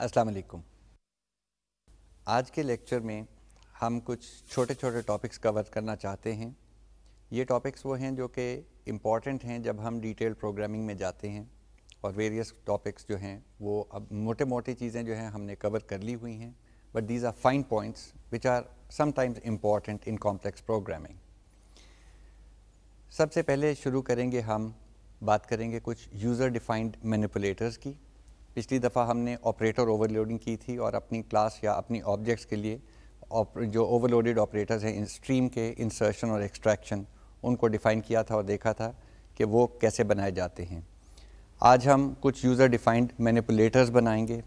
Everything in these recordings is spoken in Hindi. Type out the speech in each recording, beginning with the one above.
अस्सलाम वालेकुम आज के लेक्चर में हम कुछ छोटे छोटे टॉपिक्स कवर करना चाहते हैं ये टॉपिक्स वो हैं जो कि इम्पॉर्टेंट हैं जब हम डिटेल प्रोग्रामिंग में जाते हैं और वेरियस टॉपिक्स जो हैं वो अब मोटे मोटे चीज़ें जो हैं हमने कवर कर ली हुई हैं but these are fine points which are sometimes important in complex programming सबसे पहले शुरू करेंगे हम बात करेंगे कुछ यूज़र डिफाइंड मैनिपुलेटर्स की पिछली दफ़ा हमने ऑपरेटर ओवरलोडिंग की थी और अपनी क्लास या अपनी ऑब्जेक्ट्स के लिए जो ओवरलोडेड ऑपरेटर्स हैं स्ट्रीम के इंसर्शन और एक्सट्रैक्शन उनको डिफ़ाइन किया था और देखा था कि वो कैसे बनाए जाते हैं आज हम कुछ यूज़र डिफाइंड मैनिपुलेटर्स बनाएंगे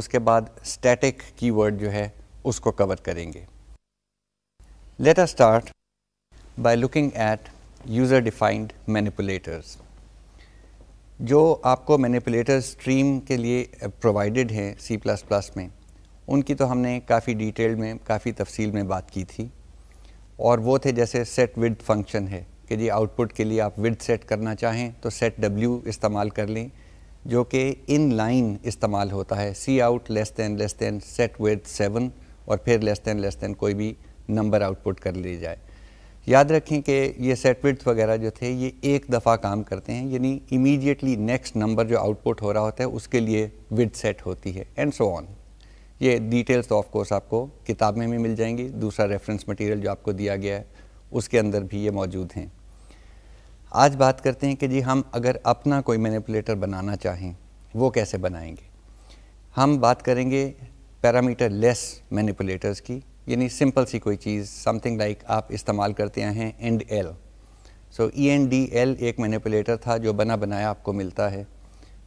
उसके बाद स्टैटिक कीवर्ड जो है उसको कवर करेंगे let start by looking at user defined manipulators जो आपको मैनिपुलेटर स्ट्रीम के लिए प्रोवाइडेड uh, हैं सी प्लस प्लस में उनकी तो हमने काफ़ी डिटेल में काफ़ी तफसील में बात की थी और वो थे जैसे सेट विद फंक्शन है कि जी आउटपुट के लिए आप विद सेट करना चाहें तो सेट डब्ल्यू इस्तेमाल कर लें जो कि इन लाइन इस्तेमाल होता है C out less than less than set with seven और फिर लेस दैन लेस दैन कोई भी नंबर आउटपुट कर लिया जाए याद रखें कि ये विथ वगैरह जो थे ये एक दफ़ा काम करते हैं यानी इमीडिएटली नेक्स्ट नंबर जो आउटपुट हो रहा होता है उसके लिए विड सेट होती है एंड सो ऑन ये डिटेल्स तो ऑफकोर्स आपको किताब में भी मिल जाएंगी दूसरा रेफरेंस मटेरियल जो आपको दिया गया है उसके अंदर भी ये मौजूद हैं आज बात करते हैं कि जी हम अगर अपना कोई मैनिपुलेटर बनाना चाहें वो कैसे बनाएंगे हम बात करेंगे पैरामीटर लेस मैनिपुलेटर्स की यानी सिंपल सी कोई चीज़ समथिंग लाइक आप इस्तेमाल करते हैं and also E N D L एक मैनिपुलेटर था जो बना बनाया आपको मिलता है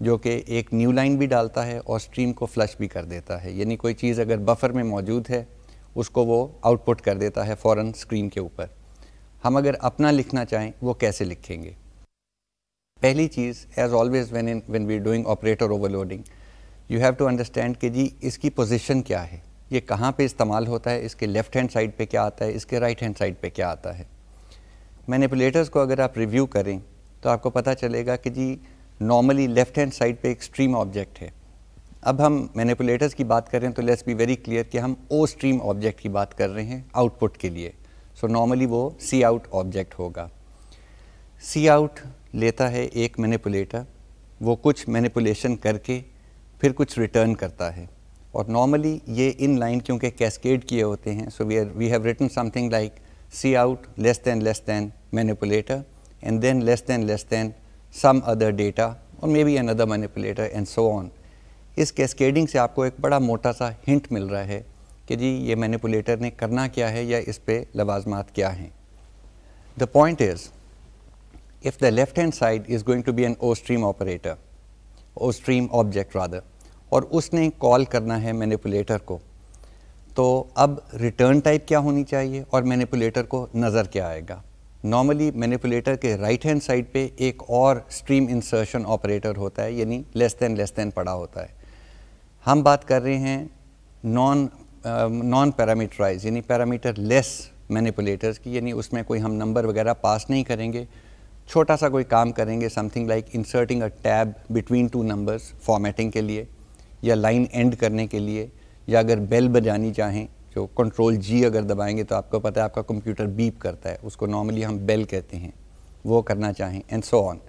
जो कि एक न्यू लाइन भी डालता है और स्ट्रीम को फ्लश भी कर देता है यानी कोई चीज़ अगर बफर में मौजूद है उसको वो आउटपुट कर देता है फ़ौर स्क्रीन के ऊपर हम अगर अपना लिखना चाहें वो कैसे लिखेंगे पहली चीज़ as always when in when we doing operator overloading you have to understand कि जी इसकी पोजीशन क्या है ये कहाँ पे इस्तेमाल होता है इसके लेफ़्ट हैंड साइड पे क्या आता है इसके राइट हैंड साइड पे क्या आता है मैनिपुलेटर्स को अगर आप रिव्यू करें तो आपको पता चलेगा कि जी नॉर्मली लेफ़्ट हैंड साइड पे एक स्ट्रीम ऑब्जेक्ट है अब हम मैनिपुलेटर्स की बात करें तो लेट्स बी वेरी क्लियर कि हम ओ स्ट्रीम ऑब्जेक्ट की बात कर रहे हैं आउटपुट के लिए सो so, नॉर्मली वो सी आउट ऑब्जेक्ट होगा सी आउट लेता है एक मैनिपुलेटर वो कुछ मैनिपुलेशन करके फिर कुछ रिटर्न करता है और नॉर्मली ये इन लाइन क्योंकि कैस्केड किए होते हैं so we are we have written something like C out less than less than manipulator less than less than some other data और maybe another manipulator and so on इस कैस्केडिंग से आपको एक बड़ा मोटा सा हिंट मिल रहा है कि जी ये मैनिपुलेटर ने करना क्या है या इस पर लवाजमात क्या हैं the point is if the left hand side is going to be an O stream operator O stream object rather और उसने कॉल करना है मैनिपुलेटर को तो अब रिटर्न टाइप क्या होनी चाहिए और मैनिपुलेटर को नज़र क्या आएगा नॉर्मली मैनिपुलेटर के राइट हैंड साइड पे एक और स्ट्रीम इंसर्शन ऑपरेटर होता है यानी लेस दैन लेस दैन पड़ा होता है हम बात कर रहे हैं नॉन नॉन पैरामीटराइज यानी पैरामीटर लेस मैनिपुलेटर्स की यानी उसमें कोई हम नंबर वगैरह पास नहीं करेंगे छोटा सा कोई काम करेंगे something like inserting a tab between two numbers formatting के लिए या लाइन एंड करने के लिए या अगर बेल बजानी चाहें जो कंट्रोल जी अगर दबाएंगे तो आपको पता है आपका कंप्यूटर बीप करता है उसको नॉर्मली हम बेल कहते हैं वो करना चाहें and so on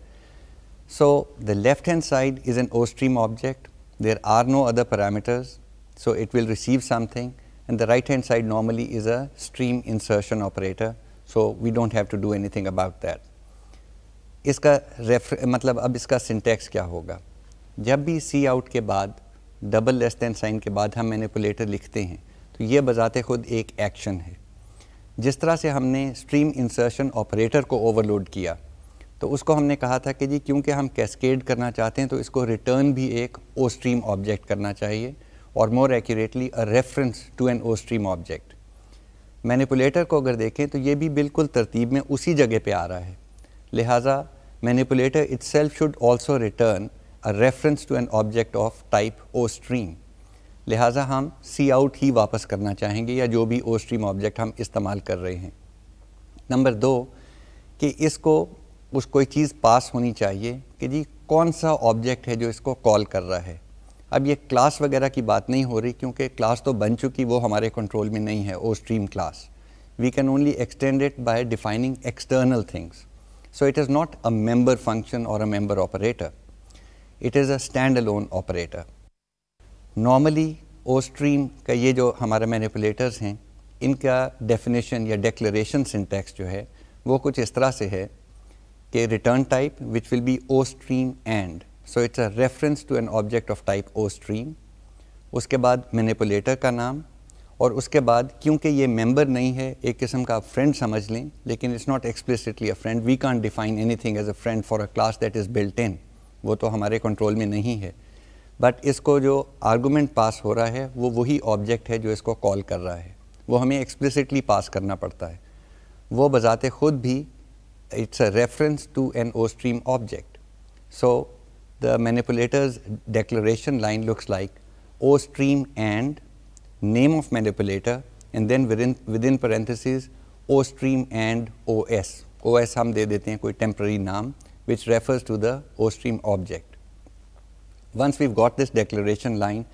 so the left hand side is an O stream object there are no other parameters so it will receive something and the right hand side normally is a stream insertion operator so we don't have to do anything about that इसका रेफर मतलब अब इसका सिंटेक्स क्या होगा जब भी सी आउट के बाद डबल लेस दैन साइन के बाद हम मैनिपुलेटर लिखते हैं तो ये बजाते ख़ुद एक एक्शन है जिस तरह से हमने स्ट्रीम इंसर्शन ऑपरेटर को ओवरलोड किया तो उसको हमने कहा था कि जी क्योंकि हम कैस्केड करना चाहते हैं तो इसको रिटर्न भी एक ओ स्ट्रीम ऑब्जेक्ट करना चाहिए और more accurately a reference to an O stream object manipulator को अगर देखें तो ये भी बिल्कुल तरतीब में उसी जगह पे आ रहा है लिहाजा manipulator itself should also return a reference to an object of type O stream. लिहाजा हम सी आउट ही वापस करना चाहेंगे या जो भी ओ स्ट्रीम ऑब्जेक्ट हम इस्तेमाल कर रहे हैं नंबर दो कि इसको उस कोई चीज़ पास होनी चाहिए कि जी कौन सा ऑब्जेक्ट है जो इसको कॉल कर रहा है अब ये क्लास वगैरह की बात नहीं हो रही क्योंकि क्लास तो बन चुकी वो हमारे कंट्रोल में नहीं है ओ stream class we can only extend it by defining external things so it is not a member function or a member operator it is a stand alone operator normally O stream का ये जो हमारे मैनिपुलेटर्स हैं इनका डेफिनेशन या डेक्लेशन सिंटेक्स जो है वो कुछ इस तरह से है कि return type which will be O stream and so it's a reference to an object of type O stream उसके बाद मैनिपुलेटर का नाम और उसके बाद क्योंकि ये मेंबर नहीं है एक किस्म का आप फ्रेंड समझ लें लेकिन it's not explicitly a friend we can't define anything as a friend for a class that is built in वो तो हमारे कंट्रोल में नहीं है बट इसको जो आर्गूमेंट पास हो रहा है वो वही ऑब्जेक्ट है जो इसको कॉल कर रहा है वो हमें एक्सप्लिसिटली पास करना पड़ता है वो बजाते खुद भी it's a reference to an O stream object so the manipulators declaration line looks like O stream and name of manipulator and then within parenthesis O stream and O S O S हम दे देते हैं कोई टेम्प्ररी नाम which refers to the OStream object. Once we've got this declaration line,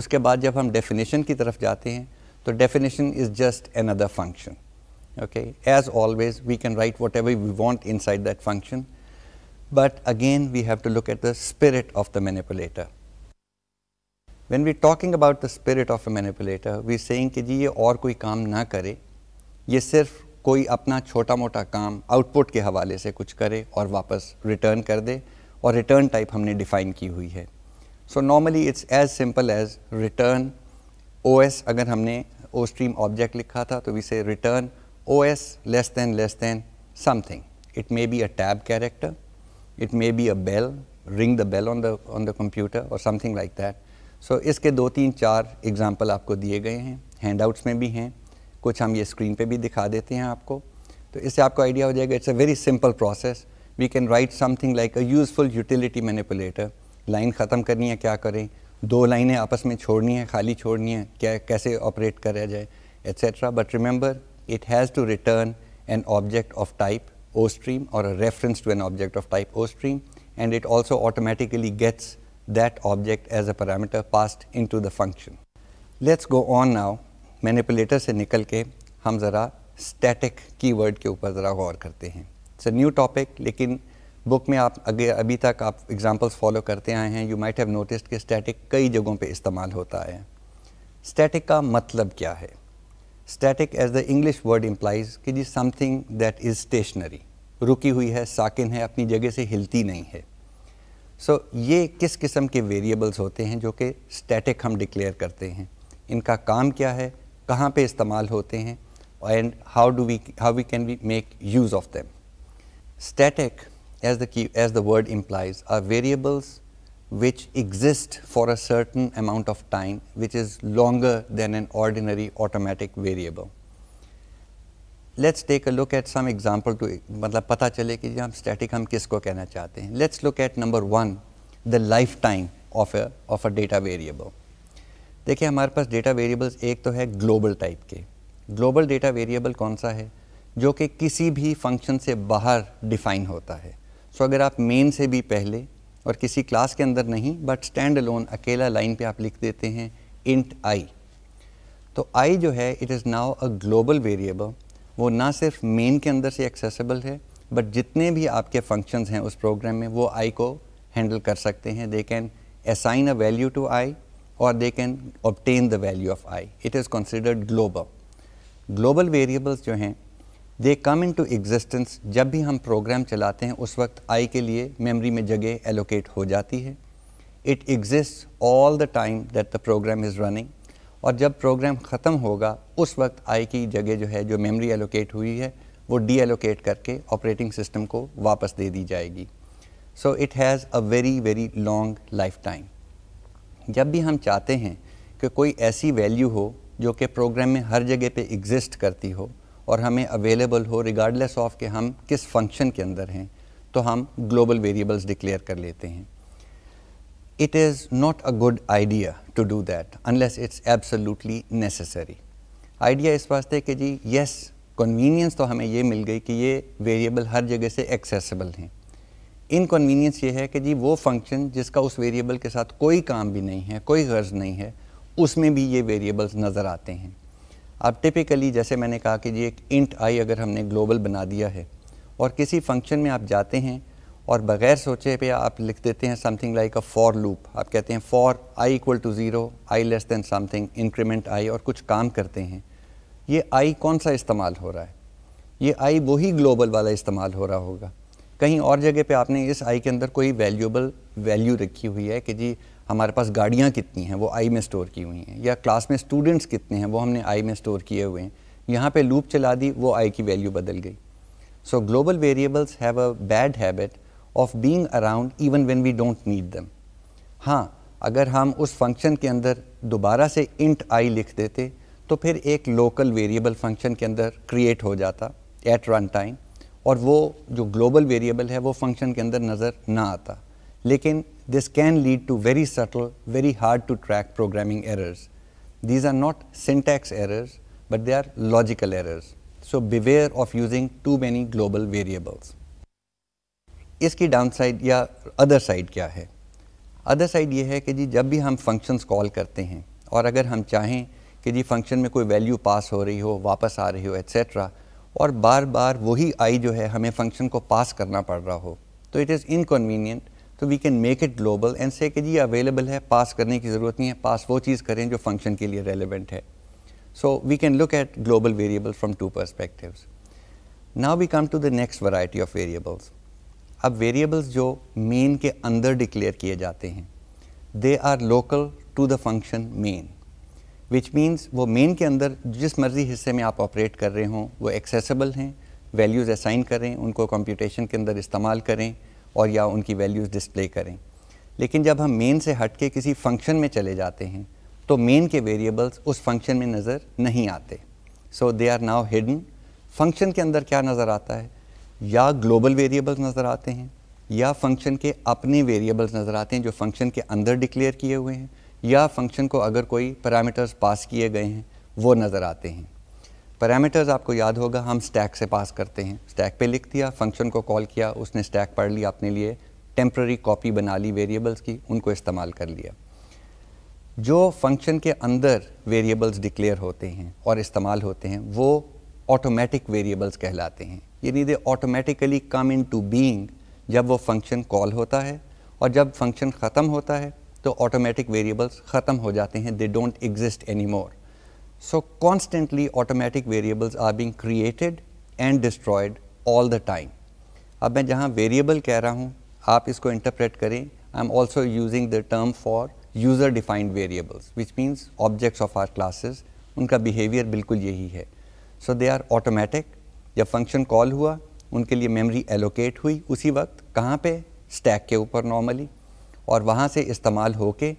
uske baad jab hum definition ki taraf jaate hain, तो definition is just another function. Okay, as always, we can write whatever we want inside that function, but again, we have to look at the spirit of the manipulator. When we're talking about the spirit of a manipulator, we're saying that ये और कोई काम ना करे ये सिर्फ कोई अपना छोटा मोटा काम आउटपुट के हवाले से कुछ करे और वापस रिटर्न कर दे और रिटर्न टाइप हमने डिफाइन की हुई है so normally it's as simple as return O अगर हमने ओ स्ट्रीम ऑब्जेक्ट लिखा था तो we say return O S less than less than some it may be a tab character it may be a bell ring the bell on the on the computer or something like that so इसके दो तीन चार एग्जाम्पल आपको दिए गए हैं हैंड आउट्स में भी हैं कुछ हम ये स्क्रीन पे भी दिखा देते हैं आपको तो इससे आपको आइडिया हो जाएगा it's a very simple process we can write something like a useful utility manipulator line ख़त्म करनी है क्या करें दो लाइनें आपस में छोड़नी है खाली छोड़नी है क्या कैसे ऑपरेट कराया जाए etcetera but remember it has to return an object of type O stream or a reference to an object of type O stream and it also automatically gets that object as a parameter passed into the function let's go on now manipulator से निकल के हम ज़रा स्टैटिक कीवर्ड के ऊपर ज़रा गौर करते हैं इट्स अ न्यू टॉपिक लेकिन बुक में आप अगे अभी तक आप एग्जांपल्स फॉलो करते आए हैं यू माइट हैव नोटिस कि स्टैटिक कई जगहों पे इस्तेमाल होता है स्टैटिक का मतलब क्या है static as the English word implies कि जी समथिंग दैट इज़ स्टेशनरी रुकी हुई है साकिन है अपनी जगह से हिलती नहीं है सो so, ये किस किस्म के वेरिएबल्स होते हैं जो कि स्टैटिक हम डिक्लेयर करते हैं इनका काम क्या है कहाँ पे इस्तेमाल होते हैं and how do we how we can we make use of them static as the key as the word implies are variables which exist for a certain amount of time which is longer than an ordinary automatic variable let's take a look at some example to मतलब पता चले कि जी हम स्टैटिक हम किस को कहना चाहते हैं let's look at number one the life time of a of a data variable देखिए हमारे पास डेटा वेरिएबल्स एक तो है ग्लोबल टाइप के ग्लोबल डेटा वेरिएबल कौन सा है जो कि किसी भी फंक्शन से बाहर डिफाइन होता है सो अगर आप मेन से भी पहले और किसी क्लास के अंदर नहीं बट स्टैंड अलोन अकेला लाइन पे आप लिख देते हैं इंट आई तो आई जो है it is now a global variable वो ना सिर्फ मेन के अंदर से एक्सेसिबल है बट जितने भी आपके फंक्शंस हैं उस प्रोग्राम में वो आई को हैंडल कर सकते हैं they can assign a value to I or they can obtain the value of i. It is considered global. Global variables जो हैं they come into existence जब भी हम program चलाते हैं उस वक्त i के लिए memory में जगह allocate हो जाती है It exists all the time that the program is running और जब program ख़त्म होगा उस वक्त i की जगह जो है जो memory allocate हुई है वो डी एलोकेट करके ऑपरेटिंग सिस्टम को वापस दे दी जाएगी so it has a very very long life time जब भी हम चाहते हैं कि कोई ऐसी वैल्यू हो जो कि प्रोग्राम में हर जगह पे एग्जिस्ट करती हो और हमें अवेलेबल हो रिगार्डलेस ऑफ कि हम किस फंक्शन के अंदर हैं तो हम ग्लोबल वेरिएबल्स डिक्लेयर कर लेते हैं it is not a good idea to do that unless it's absolutely necessary idea इस वास्ते कि जी यस yes, कन्वीनियंस तो हमें ये मिल गई कि ये वेरिएबल हर जगह से एक्सेसिबल हैं इनकन्वीनियंस ये है कि जी वो फंक्शन जिसका उस वेरिएबल के साथ कोई काम भी नहीं है कोई गर्ज नहीं है उसमें भी ये वेरिएबल्स नज़र आते हैं अब टिपिकली जैसे मैंने कहा कि जी एक इंट आई अगर हमने ग्लोबल बना दिया है और किसी फंक्शन में आप जाते हैं और बग़ैर सोचे पे आप लिख देते हैं something like a for loop आप कहते हैं for I equal to zero I less than something increment I और कुछ काम करते हैं ये आई कौन सा इस्तेमाल हो रहा है ये आई वही ग्लोबल वाला इस्तेमाल हो रहा होगा कहीं और जगह पे आपने इस आई के अंदर कोई वैल्यूबल वैल्यू रखी हुई है कि जी हमारे पास गाड़ियाँ कितनी हैं वो आई में स्टोर की हुई हैं या क्लास में स्टूडेंट्स कितने हैं वो हमने आई में स्टोर किए हुए हैं यहाँ पे लूप चला दी वो आई की वैल्यू बदल गई so global variables have a bad habit of being around even when we don't need them हाँ अगर हम उस फंक्शन के अंदर दोबारा से इंट आई लिख देते तो फिर एक लोकल वेरिएबल फंक्शन के अंदर क्रिएट हो जाता एट रन टाइम और वो जो ग्लोबल वेरिएबल है वो फंक्शन के अंदर नज़र ना आता लेकिन this can lead to very subtle very hard to track programming errors these are not syntax errors but they are logical errors so beware of using too many global variables इसकी डाउन साइड या अदर साइड क्या है अदर साइड ये है कि जी जब भी हम फंक्शंस कॉल करते हैं और अगर हम चाहें कि जी फंक्शन में कोई वैल्यू पास हो रही हो वापस आ रही हो एट्सेट्रा और बार बार वही आई जो है हमें फंक्शन को पास करना पड़ रहा हो तो इट इज़ इनकन्वीनियंट तो we can make it global and say कि जी अवेलेबल है पास करने की ज़रूरत नहीं है पास वो चीज़ करें जो फंक्शन के लिए रेलिवेंट है so we can look at global variable from two perspectives now we come to the next variety of variables अब वेरिएबल्स जो मेन के अंदर डिक्लेयर किए जाते हैं they are local to the function main which means वो मेन के अंदर जिस मर्जी हिस्से में आप ऑपरेट कर रहे हों वो एक्सेसिबल हैं वैल्यूज़ असाइन करें उनको कंप्यूटेशन के अंदर इस्तेमाल करें और या उनकी वैल्यूज़ डिस्प्ले करें लेकिन जब हम मेन से हट के किसी फंक्शन में चले जाते हैं तो मेन के वेरिएबल्स उस फंक्शन में नज़र नहीं आते so they are now hidden function के अंदर क्या नज़र आता है या ग्लोबल वेरिएबल्स नज़र आते हैं या फंक्शन के अपने वेरिएबल्स नज़र आते हैं जो फंक्शन के अंदर डिक्लेयर किए हुए हैं या फंक्शन को अगर कोई पैरामीटर्स पास किए गए हैं वो नज़र आते हैं पैरामीटर्स आपको याद होगा हम स्टैक से पास करते हैं स्टैक पे लिख दिया फंक्शन को कॉल किया उसने स्टैक पढ़ लिया अपने लिए टेम्प्ररी कॉपी बना ली वेरिएबल्स की उनको इस्तेमाल कर लिया जो फंक्शन के अंदर वेरिएबल्स डिक्लेयर होते हैं और इस्तेमाल होते हैं वो ऑटोमेटिक वेरिएबल्स कहलाते हैं यानी they automatically come into being जब वो फंक्शन कॉल होता है और जब फंक्शन ख़त्म होता है तो ऑटोमेटिक वेरिएबल्स ख़त्म हो जाते हैं they don't exist anymore so constantly automatic variables are being created and destroyed all the time अब मैं जहाँ वेरिएबल कह रहा हूँ आप इसको इंटरप्रेट करें I am also using the term for user defined variables which means objects of our classes उनका बिहेवियर बिल्कुल यही है सो दे आर ऑटोमेटिक जब फंक्शन कॉल हुआ उनके लिए मेमोरी एलोकेट हुई उसी वक्त कहाँ पे स्टैक के ऊपर नॉर्मली और वहाँ से इस्तेमाल होके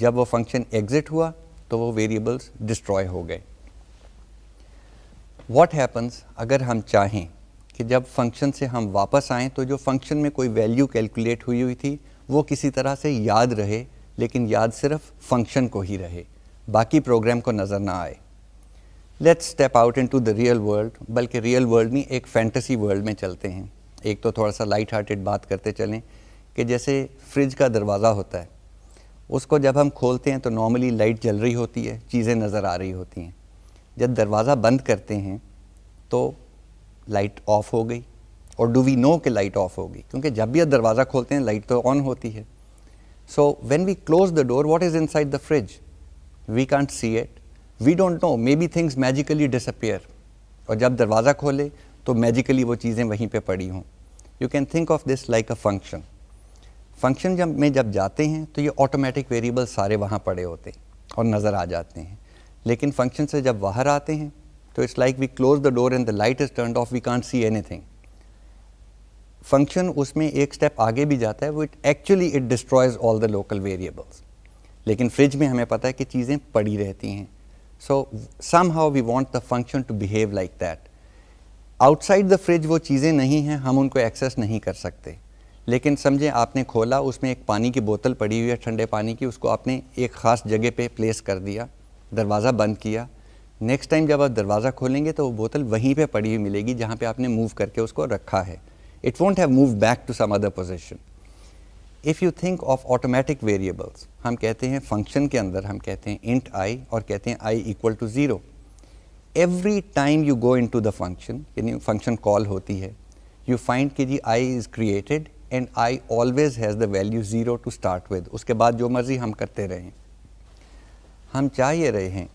जब वो फंक्शन एग्ज़िट हुआ तो वो वेरिएबल्स डिस्ट्रॉय हो गए वॉट हैपन्स अगर हम चाहें कि जब फंक्शन से हम वापस आएँ तो जो फंक्शन में कोई वैल्यू कैलकुलेट हुई हुई थी वो किसी तरह से याद रहे लेकिन याद सिर्फ फंक्शन को ही रहे बाकी प्रोग्राम को नज़र ना आए let's step out into the real world बल्कि रियल वर्ल्ड नहीं एक फैंटसी वर्ल्ड में चलते हैं एक तो थोड़ा सा लाइट हार्टेड बात करते चलें कि जैसे फ्रिज का दरवाज़ा होता है उसको जब हम खोलते हैं तो नॉर्मली लाइट जल रही होती है चीज़ें नज़र आ रही होती हैं जब दरवाज़ा बंद करते हैं तो लाइट ऑफ हो गई और डू वी नो कि लाइट ऑफ हो गई क्योंकि जब भी आप दरवाज़ा खोलते हैं लाइट तो ऑन होती है so when we close the door what is inside the fridge we can't see it we don't know maybe things magically disappear और जब दरवाज़ा खोले तो मैजिकली वो चीज़ें वहीं पर पड़ी हों you can think of this like a function function जब में जब जाते हैं तो ये ऑटोमेटिक वेरिएबल सारे वहाँ पड़े होते हैं और नज़र आ जाते हैं लेकिन फंक्शन से जब बाहर आते हैं तो it's like we close the door and the light is turn off we can't see anything function उसमें एक स्टेप आगे भी जाता है वो it actually it destroys all the local variables लेकिन फ्रिज में हमें पता है कि चीज़ें पड़ी रहती हैं so somehow we want the function to behave like that outside the fridge वो चीज़ें नहीं हैं हम उनको एक्सेस नहीं कर सकते लेकिन समझें आपने खोला उसमें एक पानी की बोतल पड़ी हुई है ठंडे पानी की उसको आपने एक ख़ास जगह पे प्लेस कर दिया दरवाज़ा बंद किया नेक्स्ट टाइम जब आप दरवाज़ा खोलेंगे तो वो बोतल वहीं पे पड़ी हुई मिलेगी जहाँ पे आपने मूव करके उसको रखा है it won't have move back to some other position if you think of automatic variables हम कहते हैं फंक्शन के अंदर हम कहते हैं इंट आई और कहते हैं i equal to zero every time you go into the function यानी फंक्शन कॉल होती है यू फाइंड कि जी i is created and i always has the value zero to start with उसके बाद जो मर्ज़ी हम करते रहें हम चाह ये रहे हैं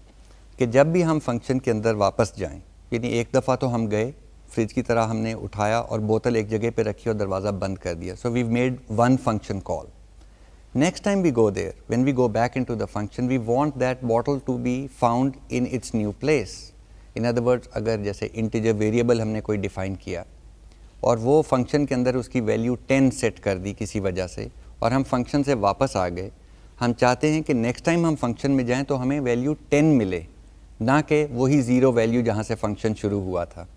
कि जब भी हम फंक्शन के अंदर वापस जाएं यानी एक दफ़ा तो हम गए फ्रिज की तरह हमने उठाया और बोतल एक जगह पे रखी और दरवाज़ा बंद कर दिया so we made one function call next time we go there when we go back into the function we want that bottle to be found in its new place in other words अगर जैसे इंटीजर वेरिएबल हमने कोई डिफाइन किया और वो फंक्शन के अंदर उसकी वैल्यू टेन सेट कर दी किसी वजह से और हम फंक्शन से वापस आ गए हम चाहते हैं कि नेक्स्ट टाइम हम फंक्शन में जाएं तो हमें वैल्यू टेन मिले ना कि वही ज़ीरो वैल्यू जहाँ से फंक्शन शुरू हुआ था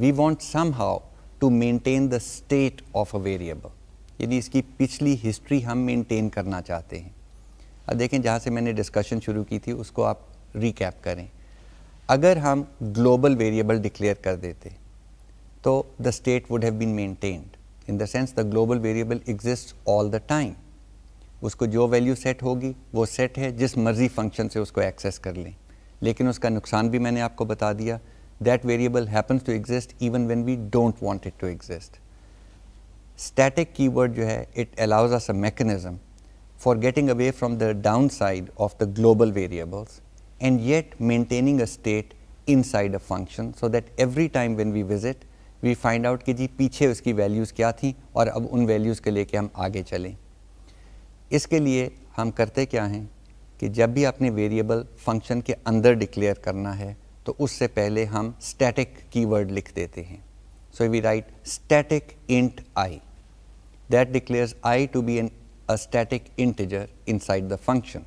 we want somehow to maintain the state of a variable यानी इसकी पिछली हिस्ट्री हम मेनटेन करना चाहते हैं अब देखें जहाँ से मैंने डिस्कशन शुरू की थी उसको आप रिकैप करें अगर हम ग्लोबल वेरिएबल डिक्लेयर कर देते toh, the state would have been maintained. In the sense, the global variable exists all the time. Usko jo value set hogi, wo set hai, jis marzi function se usko access kar lein. Lekin uska nuksan bhi maine aapko that variable happens to exist even when we don't want it to exist. Static keyword jo hai, it allows us a mechanism for getting away from the downside of the global variables and yet maintaining a state inside a function so that every time when we visit, we find out कि जी पीछे उसकी वैल्यूज़ क्या थी और अब उन वैल्यूज़ को लेके हम आगे चलें इसके लिए हम करते क्या हैं कि जब भी आपने वेरिएबल फंक्शन के अंदर डिक्लेयर करना है तो उससे पहले हम स्टैटिक कीवर्ड लिख देते हैं we write static int i that that i to be be a a static inside the function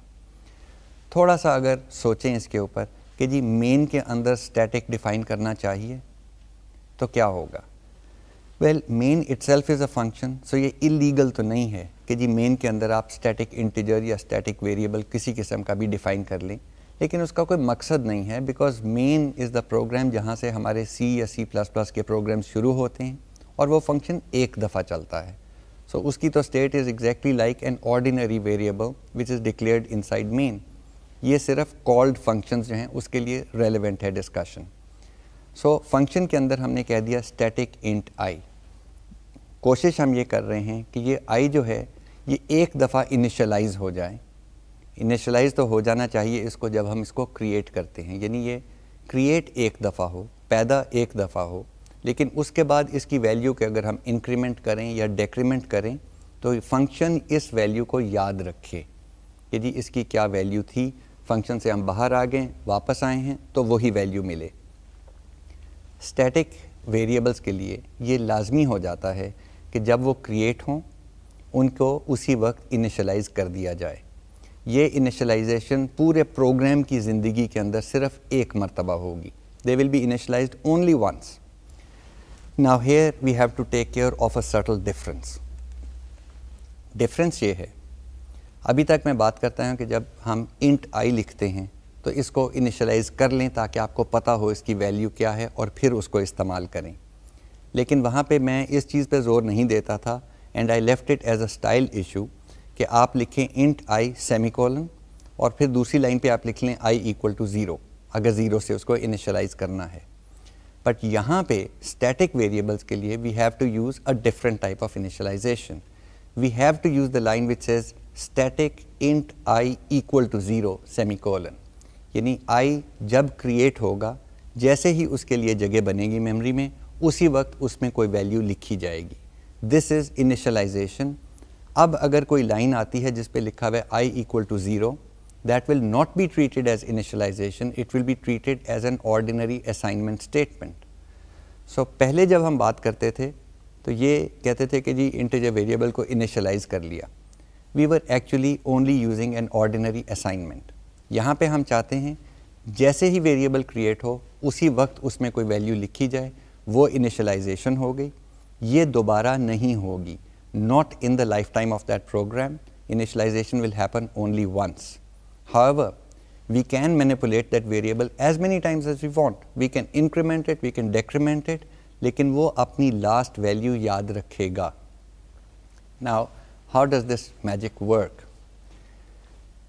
थोड़ा सा अगर सोचें इसके ऊपर कि जी मेन के अंदर स्टैटिक डिफाइन करना चाहिए तो क्या होगा well main itself is a function so ये इलीगल तो नहीं है कि जी मेन के अंदर आप स्टैटिक इंटीजर या स्टैटिक वेरिएबल किसी किस्म का भी डिफ़ाइन कर लें लेकिन उसका कोई मकसद नहीं है because main is the program जहाँ से हमारे सी या सी प्लस प्लस के प्रोग्राम शुरू होते हैं और वो फंक्शन एक दफ़ा चलता है सो so, उसकी तो state is exactly like an ordinary variable which is declared inside main ये सिर्फ कॉल्ड फंक्शन जो हैं उसके लिए रेलिवेंट है डिस्कशन सो so, फंक्शन के अंदर हमने कह दिया स्टैटिक इंट आई कोशिश हम ये कर रहे हैं कि ये आई जो है ये एक दफ़ा इनिशलाइज हो जाए इनिशलाइज तो हो जाना चाहिए इसको जब हम इसको क्रिएट करते हैं यानी ये क्रिएट एक दफ़ा हो पैदा एक दफ़ा हो लेकिन उसके बाद इसकी वैल्यू के अगर हम इंक्रीमेंट करें या डेक्रीमेंट करें तो फंक्शन इस वैल्यू को याद रखे कि जी इसकी क्या वैल्यू थी फंक्शन से हम बाहर आ गए वापस आए हैं तो वही वैल्यू मिले स्टैटिक वेरिएबल्स के लिए ये लाजमी हो जाता है कि जब वो क्रिएट हों उनको उसी वक्त इनिशलाइज कर दिया जाए ये इनिशलाइजेशन पूरे प्रोग्राम की ज़िंदगी के अंदर सिर्फ एक मरतबा होगी they will be initialise only once now here we have to take care of a subtle difference difference ये है अभी तक मैं बात करता हूँ कि जब हम इंट आई लिखते हैं तो इसको इनिशलाइज़ कर लें ताकि आपको पता हो इसकी वैल्यू क्या है और फिर उसको इस्तेमाल करें लेकिन वहाँ पे मैं इस चीज़ पे जोर नहीं देता था and I left it as a style issue कि आप लिखें इंट आई सेमी कॉलन और फिर दूसरी लाइन पे आप लिख लें आई इक्वल टू ज़ीरो अगर ज़ीरो से उसको इनिशलाइज़ करना है बट यहाँ पे स्टैटिक वेरिएबल्स के लिए we have to use a different type of initialisation we have to use the line which says static int i equal to zero semicolon यानी आई जब क्रिएट होगा जैसे ही उसके लिए जगह बनेगी मेमोरी में उसी वक्त उसमें कोई वैल्यू लिखी जाएगी दिस इज़ इनिशलाइजेशन अब अगर कोई लाइन आती है जिस पे लिखा हुआ है i equal to zero that will not be treated as initialisation it will be treated as an ordinary assignment statement so पहले जब हम बात करते थे तो ये कहते थे कि जी इंटेजर वेरिएबल को इनिशलाइज कर लिया we were actually only using an ordinary assignment यहाँ पे हम चाहते हैं जैसे ही वेरिएबल क्रिएट हो उसी वक्त उसमें कोई वैल्यू लिखी जाए वो इनिशलाइजेशन हो गई ये दोबारा नहीं होगी not in the life time of that program initialisation will happen only once however we can manipulate that variable as many times as we want we can increment it we can decrement it लेकिन वो अपनी लास्ट वैल्यू याद रखेगा now how does this magic work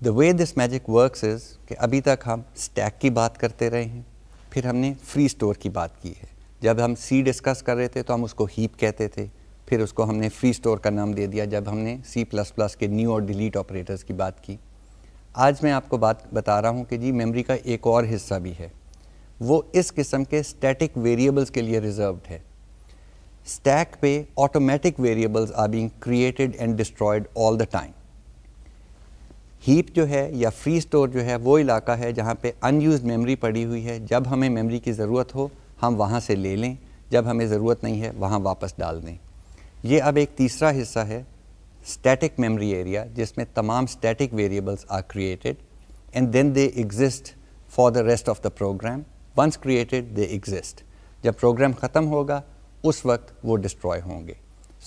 the way this magic works is कि अभी तक हम स्टैक की बात करते रहे हैं फिर हमने फ्री स्टोर की बात की है जब हम सी डिस्कस कर रहे थे तो हम उसको हीप कहते थे फिर उसको हमने फ्री स्टोर का नाम दे दिया जब हमने सी प्लस प्लस के न्यू और डिलीट ऑपरेटर्स की बात की आज मैं आपको बात बता रहा हूँ कि जी मेमोरी का एक और हिस्सा भी है वो इस किस्म के स्टैटिक वेरिएबल्स के लिए रिजर्व्ड है स्टैक पे automatic variables are being created and destroyed all the time heap जो है या फ्री स्टोर जो है वो इलाका है जहाँ पे अनयूज मेमोरी पड़ी हुई है जब हमें मेमोरी की ज़रूरत हो हम वहाँ से ले लें जब हमें ज़रूरत नहीं है वहाँ वापस डाल दें ये अब एक तीसरा हिस्सा है स्टैटिक मेमोरी एरिया जिसमें तमाम static variables are created and then they exist for the rest of the program once created they exist जब प्रोग्राम ख़त्म होगा उस वक्त वो डिस्ट्रॉय होंगे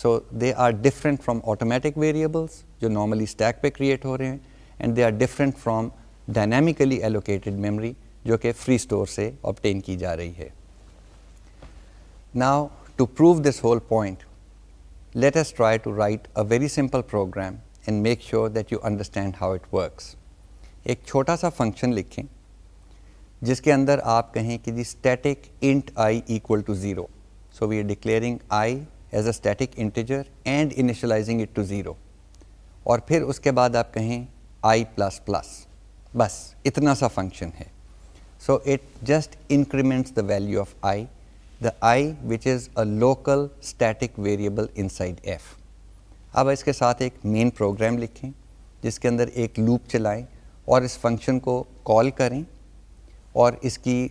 so they are different from automatic variables जो नॉर्मली स्टैक पे क्रिएट हो रहे हैं and they are different from dynamically allocated memory जो कि free store से obtain की जा रही है Now to prove this whole point, let us try to write a very simple program and make sure that you understand how it works. एक छोटा सा function लिखें जिसके अंदर आप कहें कि जी static int i equal to zero. So we are declaring i as a static integer and initializing it to zero. और फिर उसके बाद आप कहें आई प्लस प्लस बस इतना सा फंक्शन है so it just increments the value of i the i which is a local static variable inside f अब इसके साथ एक मेन प्रोग्राम लिखें जिसके अंदर एक लूप चलाएं और इस फंक्शन को कॉल करें और इसकी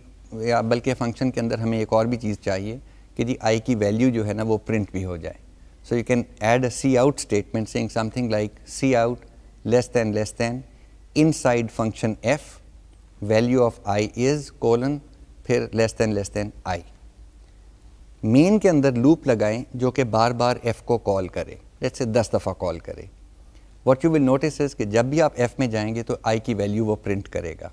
या बल्कि फंक्शन के अंदर हमें एक और भी चीज़ चाहिए कि जी आई की वैल्यू जो है ना वो प्रिंट भी हो जाए so you can you a cout statement saying something like C cout less than less than inside function f value of i is colon फिर less than less than i main के अंदर लूप लगाएं जो कि बार बार f को कॉल करे जैसे दस दफ़ा कॉल करे what you will notice is कि जब भी आप f में जाएंगे तो i की वैल्यू वो प्रिंट करेगा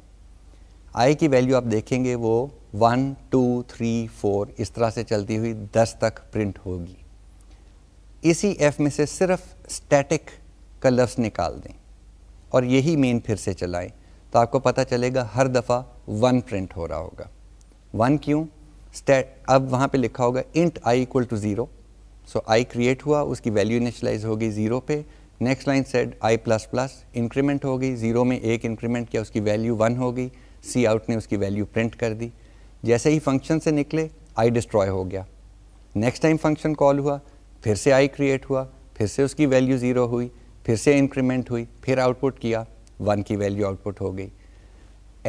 i की वैल्यू आप देखेंगे वो वन टू थ्री फोर इस तरह से चलती हुई दस तक प्रिंट होगी इसी f में से सिर्फ स्टैटिक का लफ्ज़ निकाल दें और यही मेन फिर से चलाएं तो आपको पता चलेगा हर दफ़ा वन प्रिंट हो रहा होगा वन क्यों स्टेट अब वहाँ पे लिखा होगा int i equal to zero so i create हुआ उसकी वैल्यू इनिशलाइज हो गई ज़ीरो पे next line said i plus plus increment हो गई ज़ीरो में एक इंक्रीमेंट किया उसकी वैल्यू वन हो गई सी आउट ने उसकी वैल्यू प्रिंट कर दी जैसे ही फंक्शन से निकले आई डिस्ट्रॉय हो गया नेक्स्ट टाइम फंक्शन कॉल हुआ फिर से आई क्रिएट हुआ फिर से उसकी वैल्यू ज़ीरो हुई फिर से इंक्रीमेंट हुई फिर आउटपुट किया वन की वैल्यू आउटपुट हो गई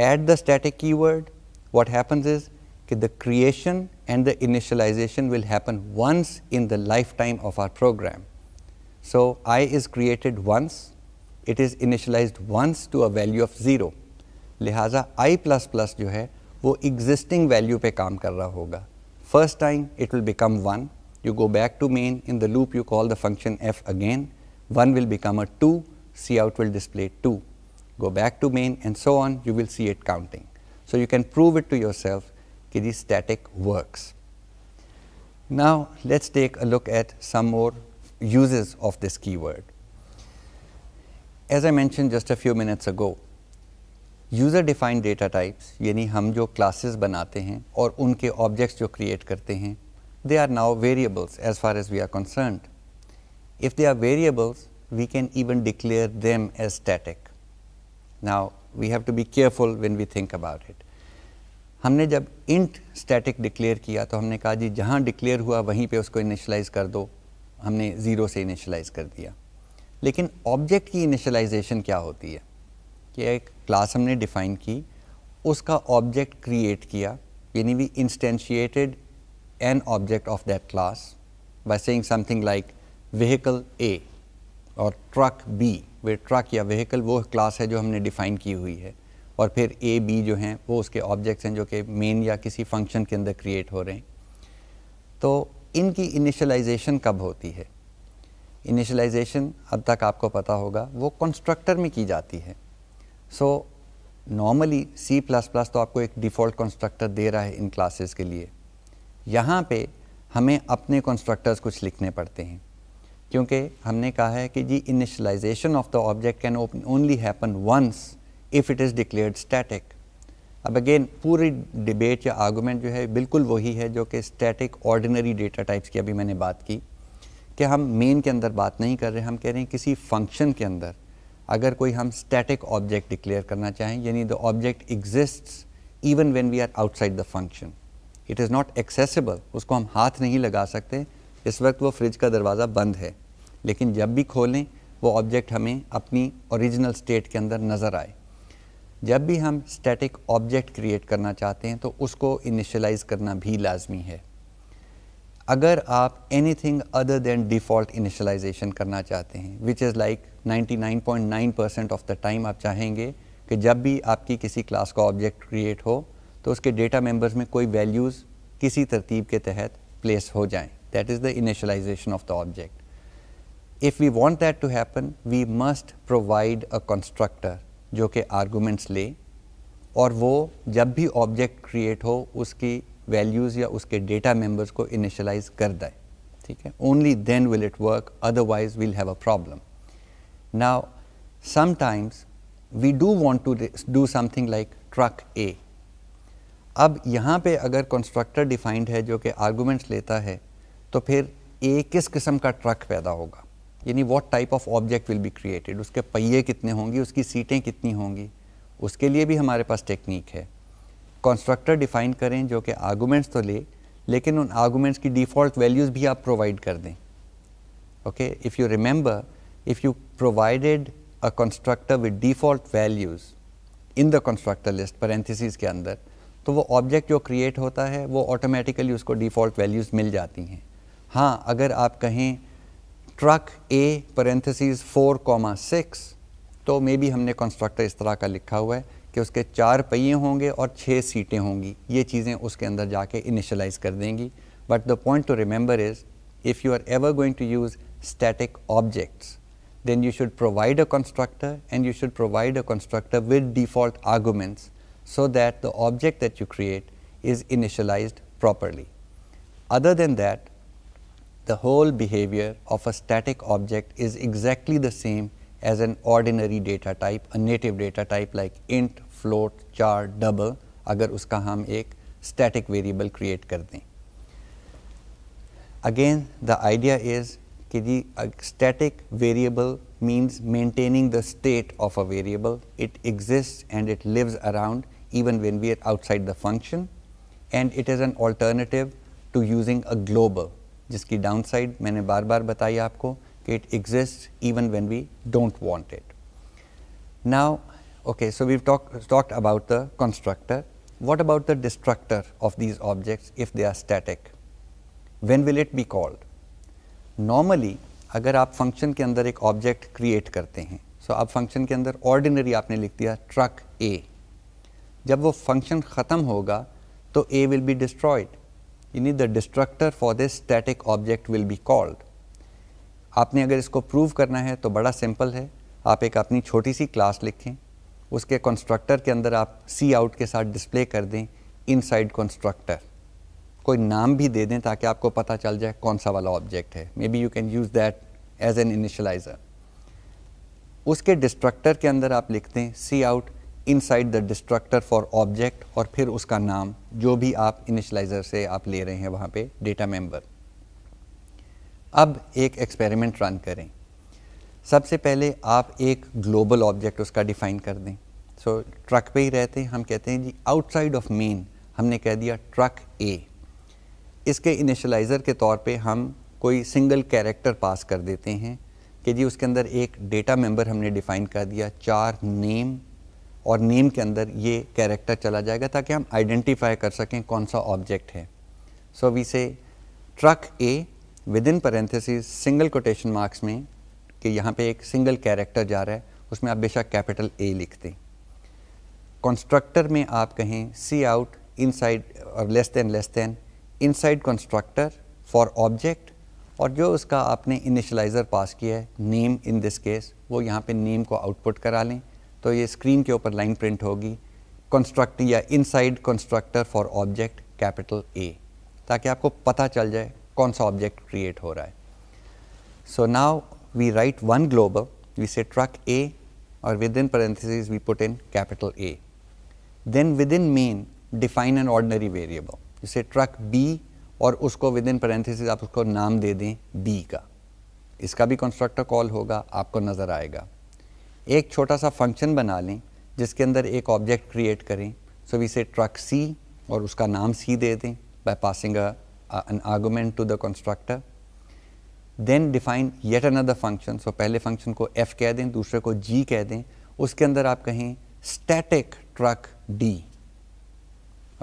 at the static keyword what happens is कि the creation and the initialisation will happen once in the life time of our program so i is created once it is initialise once to a value of zero लिहाजा आई प्लस प्लस जो है वो एग्जिस्टिंग वैल्यू पे काम कर रहा होगा first time it will become one you go back to main in the loop you call the function f again 1 will become a 2, Cout out will display 2. Go back to main and so on, you will see it counting. So, you can prove it to yourself that the static works. Now, let us take a look at some more uses of this keyword. As I mentioned just a few minutes ago, user-defined data types, types यानी jo classes banate hain aur unke objects jo create karte hain, they are now variables as far as we are concerned. If they are variables, we can even declare them as static. Now, we have to be careful when we think about it. हमने जब int static declare किया तो हमने कहा जी जहाँ declare हुआ वहीं पे उसको initialize कर दो हमने zero से initialize कर दिया लेकिन object की initialization क्या होती है कि एक class हमने define की उसका object create किया यानी we instantiated an object of that class by saying something like vehicle A और ट्रक बी वे ट्रक या व्हीकल वो क्लास है जो हमने डिफ़ाइन की हुई है और फिर ए बी जो हैं वो उसके ऑब्जेक्ट्स हैं जो कि मेन या किसी फंक्शन के अंदर क्रिएट हो रहे हैं तो इनकी इनिशलाइजेशन कब होती है इनिशलाइजेशन अब तक आपको पता होगा वो कंस्ट्रक्टर में की जाती है so normally C plus plus तो आपको एक डिफ़ॉल्ट कंस्ट्रक्टर दे रहा है इन क्लासेस के लिए यहाँ पे हमें अपने कंस्ट्रक्टर्स कुछ लिखने पड़ते हैं क्योंकि हमने कहा है कि जी initialisation of the object can only happen once if it is declared static अब अगेन पूरी डिबेट या आर्गूमेंट जो है बिल्कुल वही है जो कि स्टैटिक ऑर्डिनरी डेटा टाइप्स की अभी मैंने बात की कि हम मेन के अंदर बात नहीं कर रहे हम कह रहे हैं किसी फंक्शन के अंदर अगर कोई हम स्टैटिक ऑब्जेक्ट डिक्लेयर करना चाहें यानी the object exist even when we are outside the function it is not accessible उसको हम हाथ नहीं लगा सकते इस वक्त वो फ्रिज का दरवाज़ा बंद है लेकिन जब भी खोलें वो ऑब्जेक्ट हमें अपनी ओरिजिनल स्टेट के अंदर नज़र आए जब भी हम स्टैटिक ऑब्जेक्ट क्रिएट करना चाहते हैं तो उसको इनिशलाइज करना भी लाजमी है अगर आप anything other than default initialisation करना चाहते हैं which is like 99.9 percent of the time आप चाहेंगे कि जब भी आपकी किसी क्लास का ऑब्जेक्ट क्रिएट हो तो उसके डेटा मेंबर्स में कोई वैल्यूज़ किसी तरतीब के तहत प्लेस हो जाएं That is the initialization of the object. If we want that to happen, we must provide a constructor जो कि arguments ले और वो जब भी object create हो उसकी values या उसके data members को initialize कर दे ठीक है Only then will it work, otherwise we'll have a problem. Now, sometimes we do want to do something like truck A. अब यहाँ पे अगर constructor defined है जो कि arguments लेता है तो फिर ए किस किस्म का ट्रक पैदा होगा यानी what type of object will be created उसके पहिए कितने होंगे उसकी सीटें कितनी होंगी उसके लिए भी हमारे पास टेक्निक है कंस्ट्रक्टर डिफाइन करें जो कि आर्गूमेंट्स तो ले लेकिन उन आर्गूमेंट्स की डिफ़ॉल्ट वैल्यूज़ भी आप प्रोवाइड कर दें okay if you remember if you provided a constructor with default values in the constructor list parenthesis के अंदर तो वो ऑब्जेक्ट जो क्रिएट होता है वो ऑटोमेटिकली उसको डिफ़ॉल्ट वैल्यूज़ मिल जाती हैं हाँ अगर आप कहें truck A parenthesis four comma six तो मे बी हमने कंस्ट्रक्टर इस तरह का लिखा हुआ है कि उसके चार पहिए होंगे और छः सीटें होंगी ये चीज़ें उसके अंदर जाके इनिशलाइज कर देंगी but the point to remember is if you are ever going to use static objects then you should provide a constructor and you should provide a constructor with default arguments so that the object that you create is initialised properly other than that the whole behavior of a static object is exactly the same as an ordinary data type, a native data type like int, float, char, double, agar उसका हम एक static variable create कर Again, the idea is कि the static variable means maintaining the state of a variable. It exists and it lives around even when we are outside the function and it is an alternative to using a global जिसकी डाउनसाइड मैंने बार बार बताई आपको कि it exist even when we don't want it now okay so we talk about the constructor what about the destructor of of these if they are are when will it be called normally अगर आप फंक्शन के अंदर एक ऑब्जेक्ट क्रिएट करते हैं सो so आप फंक्शन के अंदर ऑर्डिनरी आपने लिख दिया ट्रक ए जब वो फंक्शन ख़त्म होगा तो A will be destroyed you need the destructor for this static object will be called आपने अगर इसको प्रूव करना है तो बड़ा सिंपल है आप एक अपनी छोटी सी क्लास लिखें उसके कंस्ट्रक्टर के अंदर आप सी आउट के साथ डिस्प्ले कर दें इनसाइड कंस्ट्रक्टर कोई नाम भी दे दें ताकि आपको पता चल जाए कौन सा वाला ऑब्जेक्ट है maybe you can use that as an initialiser उसके डिस्ट्रक्टर के अंदर आप लिखते हैं cout inside the destructor for object और फिर उसका नाम जो भी आप इनिशलाइज़र से आप ले रहे हैं वहाँ पे डेटा मेंबर अब एक एक्सपेरिमेंट रन करें सबसे पहले आप एक ग्लोबल ऑब्जेक्ट उसका डिफ़ाइन कर दें सो so, ट्रक पे ही रहते हैं हम कहते हैं जी आउटसाइड ऑफ मेन हमने कह दिया ट्रक ए इसके इनिशलाइज़र के तौर पे हम कोई सिंगल कैरेक्टर पास कर देते हैं कि जी उसके अंदर एक डेटा मेंबर हमने डिफ़ाइन कर दिया चार नेम और नेम के अंदर ये कैरेक्टर चला जाएगा ताकि हम आइडेंटिफाई कर सकें कौन सा ऑब्जेक्ट है so we say truck A within parenthesis single quotation marks में कि यहाँ पे एक सिंगल कैरेक्टर जा रहा है उसमें आप बेशक कैपिटल ए लिख दें कंस्ट्रक्टर में आप कहें सी आउट इनसाइड और less than less than inside constructor for object और जो उसका आपने इनिशलाइज़र पास किया है नेम इन दिस केस वो यहाँ पे नेम को आउटपुट करा लें तो ये स्क्रीन के ऊपर लाइन प्रिंट होगी कंस्ट्रक्ट या inside constructor for object capital A ताकि आपको पता चल जाए कौन सा ऑब्जेक्ट क्रिएट हो रहा है so now we write one global we say truck A और within we put in capital A then within main define an ordinary variable जिसे ट्रक बी और उसको विद इन parentheses आप उसको नाम दे दें बी का इसका भी कंस्ट्रक्टर कॉल होगा आपको नज़र आएगा एक छोटा सा फंक्शन बना लें जिसके अंदर एक ऑब्जेक्ट क्रिएट करें सो वी से ट्रक सी और उसका नाम सी दे दें by passing an argument to the constructor then define yet another function so पहले फंक्शन को एफ कह दें दूसरे को जी कह दें उसके अंदर आप कहें स्टैटिक ट्रक डी